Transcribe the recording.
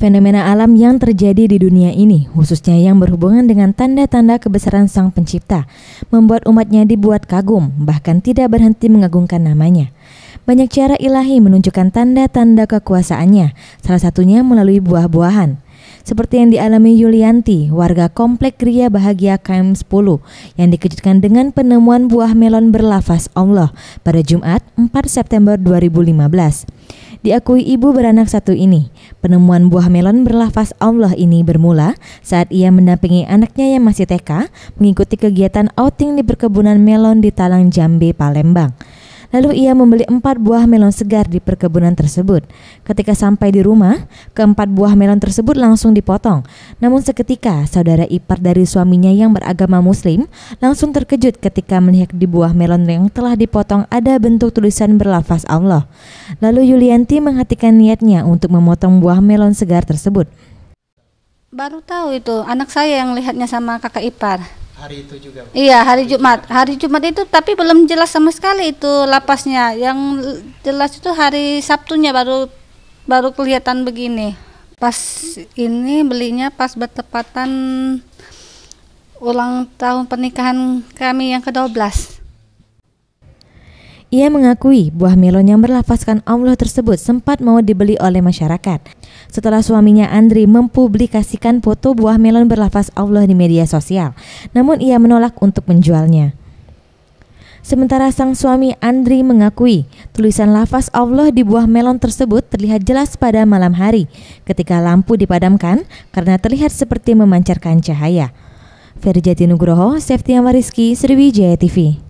Fenomena alam yang terjadi di dunia ini, khususnya yang berhubungan dengan tanda-tanda kebesaran Sang Pencipta, membuat umatnya dibuat kagum, bahkan tidak berhenti mengagungkan namanya. Banyak cara ilahi menunjukkan tanda-tanda kekuasaannya, salah satunya melalui buah-buahan. Seperti yang dialami Yulianti, warga Komplek Kriya Bahagia KM10, yang dikejutkan dengan penemuan buah melon berlafaz Allah pada Jumat 4 September 2015 diakui ibu beranak satu ini. Penemuan buah melon berlafaz Allah ini bermula saat ia mendampingi anaknya yang masih TK mengikuti kegiatan outing di perkebunan melon di Talang Jambe, Palembang. Lalu ia membeli empat buah melon segar di perkebunan tersebut. Ketika sampai di rumah, keempat buah melon tersebut langsung dipotong. Namun seketika, saudara ipar dari suaminya yang beragama muslim langsung terkejut ketika melihat di buah melon yang telah dipotong ada bentuk tulisan berlafaz Allah. Lalu Yulianti menghatikan niatnya untuk memotong buah melon segar tersebut. Baru tahu itu, anak saya yang lihatnya sama kakak ipar hari itu juga. Bu. Iya, hari Jumat. Hari Jumat itu tapi belum jelas sama sekali itu lapasnya. Yang jelas itu hari Sabtunya baru baru kelihatan begini. Pas ini belinya pas bertepatan ulang tahun pernikahan kami yang ke-12. Ia mengakui buah melon yang berlafaskan Allah tersebut sempat mau dibeli oleh masyarakat. Setelah suaminya Andri mempublikasikan foto buah melon berlafaz Allah di media sosial, namun ia menolak untuk menjualnya. Sementara sang suami Andri mengakui tulisan lafaz Allah di buah melon tersebut terlihat jelas pada malam hari ketika lampu dipadamkan karena terlihat seperti memancarkan cahaya. Ferjati Nugroho, Septiama Sriwijaya TV.